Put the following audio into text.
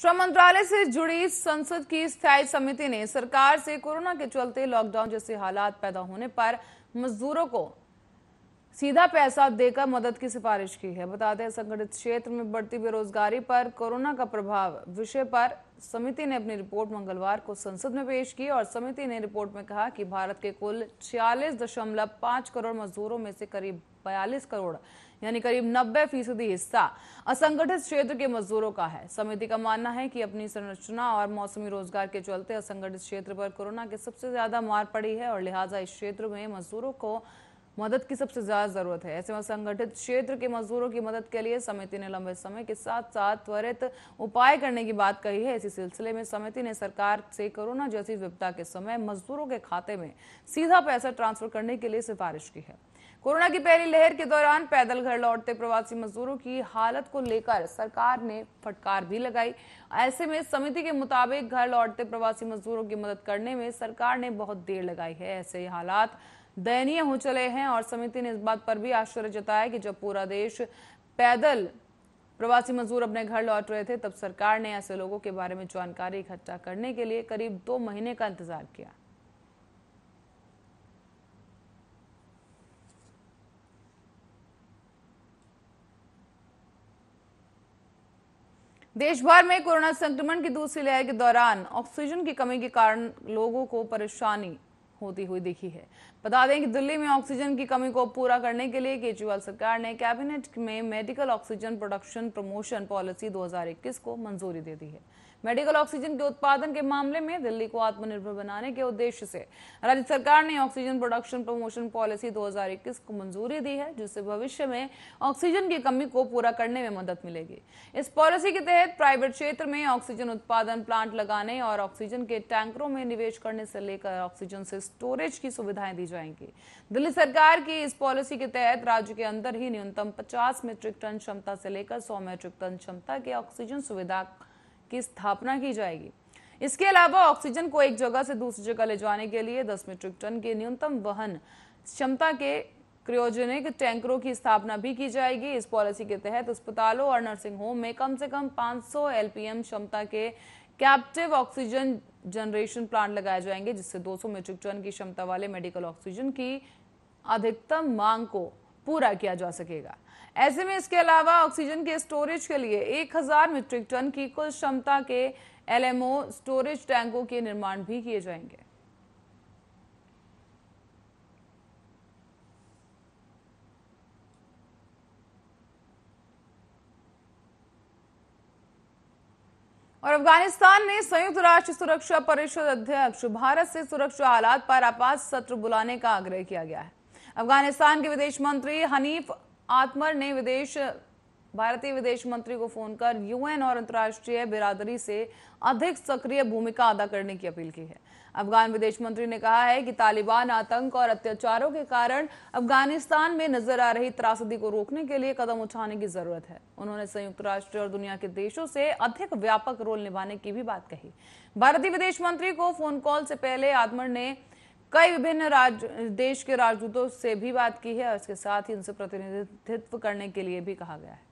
श्रम मंत्रालय से जुड़ी संसद की स्थायी समिति ने सरकार से कोरोना के चलते लॉकडाउन जैसे हालात पैदा होने पर मजदूरों को सीधा पैसा देकर मदद की सिफारिश की है बताते हैं संगठित क्षेत्र में बढ़ती बेरोजगारी पर कोरोना का प्रभाव विषय पर समिति ने अपनी रिपोर्ट मंगलवार को संसद में पेश की और समिति ने रिपोर्ट में कहा कि भारत के कुल छियालीस दशमलव पांच करोड़ मजदूरों में से करीब बयालीस करोड़ यानी करीब नब्बे फीसदी हिस्सा असंगठित क्षेत्र के मजदूरों का है समिति का मानना है कि अपनी संरचना और मौसमी रोजगार के चलते असंगठित क्षेत्र पर कोरोना के सबसे ज्यादा मार पड़ी है और लिहाजा इस क्षेत्र में मजदूरों को मदद की सबसे ज़्यादा ज़रूरत है ऐसे में संगठित क्षेत्र के मजदूरों की मदद के लिए समिति ने लंबे समय के साथ साथ त्वरित उपाय करने की बात कही है इसी सिलसिले में समिति ने सरकार से कोरोना जैसी विपदा के समय मजदूरों के खाते में सीधा पैसा ट्रांसफर करने के लिए सिफारिश की है कोरोना की पहली लहर के दौरान पैदल घर लौटते प्रवासी मजदूरों की हालत को लेकर सरकार ने फटकार भी लगाई ऐसे में समिति के मुताबिक घर लौटते प्रवासी मजदूरों की मदद करने में सरकार ने बहुत देर लगाई है ऐसे हालात दयनीय हो चले हैं और समिति ने इस बात पर भी आश्चर्य जताया कि जब पूरा देश पैदल प्रवासी मजदूर अपने घर लौट रहे थे तब सरकार ने ऐसे लोगों के बारे में जानकारी इकट्ठा करने के लिए करीब दो महीने का इंतजार किया देश भर में कोरोना संक्रमण की दूसरी लहर के दौरान ऑक्सीजन की कमी के कारण लोगों को परेशानी होती हुई दिखी है बता दें कि दिल्ली में ऑक्सीजन की कमी को पूरा करने के लिए केजरीवाल सरकार ने कैबिनेट में medical oxygen production promotion policy 2021 को मंजूरी दे दी है मेडिकल ऑक्सीजन के उत्पादन के मामले में दिल्ली को आत्मनिर्भर बनाने के उद्देश्य से राज्य सरकार ने ऑक्सीजन प्रोडक्शन प्रमोशन पॉलिसी 2021 को मंजूरी दी है जिससे भविष्य में ऑक्सीजन की कमी को पूरा करने में मदद मिलेगी इस पॉलिसी के तहत प्राइवेट क्षेत्र में ऑक्सीजन उत्पादन प्लांट लगाने और ऑक्सीजन के टैंकरों में निवेश करने से लेकर ऑक्सीजन सिस्टम स्टोरेज की सुविधाएं दी जाएंगी दिल्ली सरकार की इस पॉलिसी के तहत राज्य के अंदर ही न्यूनतम 50 मीट्रिक टन क्षमता से लेकर 100 मीट्रिक टन क्षमता के ऑक्सीजन सुविधा की स्थापना की जाएगी इसके अलावा ऑक्सीजन को एक जगह से दूसरी जगह ले जाने के लिए दस मीट्रिक टन के न्यूनतम वहन क्षमता के क्रियोजेनिक टैंकरों की स्थापना भी की जाएगी इस पॉलिसी के तहत अस्पतालों और नर्सिंग होम में कम से कम 500 एलपीएम क्षमता के कैप्टिव ऑक्सीजन जनरेशन प्लांट लगाए जाएंगे जिससे 200 मीट्रिक टन की क्षमता वाले मेडिकल ऑक्सीजन की अधिकतम मांग को पूरा किया जा सकेगा ऐसे में इसके अलावा ऑक्सीजन के स्टोरेज के लिए 1000 मीट्रिक टन की कुल क्षमता के एलएमओ स्टोरेज टैंकों के निर्माण भी किए जाएंगे और अफगानिस्तान में संयुक्त राष्ट्र सुरक्षा परिषद अध्यक्ष भारत से सुरक्षा हालात पर आपात सत्र बुलाने का आग्रह किया गया है अफगानिस्तान के विदेश मंत्री हनीफ आत्मर ने विदेश भारतीय विदेश मंत्री को फोन कर यूएन और अंतर्राष्ट्रीय बिरादरी से अधिक सक्रिय भूमिका अदा करने की अपील की है अफगान विदेश मंत्री ने कहा है कि तालिबान आतंक और अत्याचारों के कारण अफगानिस्तान में नजर आ रही त्रासदी को रोकने के लिए कदम उठाने की जरूरत है उन्होंने संयुक्त राष्ट्र और दुनिया के देशों से अधिक व्यापक रोल निभाने की भी बात कही भारतीय विदेश मंत्री को फोन कॉल से पहले आदमर ने कई विभिन्न राज देश के राजदूतों से भी बात की है और इसके साथ ही उनसे प्रतिनिधित्व करने के लिए भी कहा गया है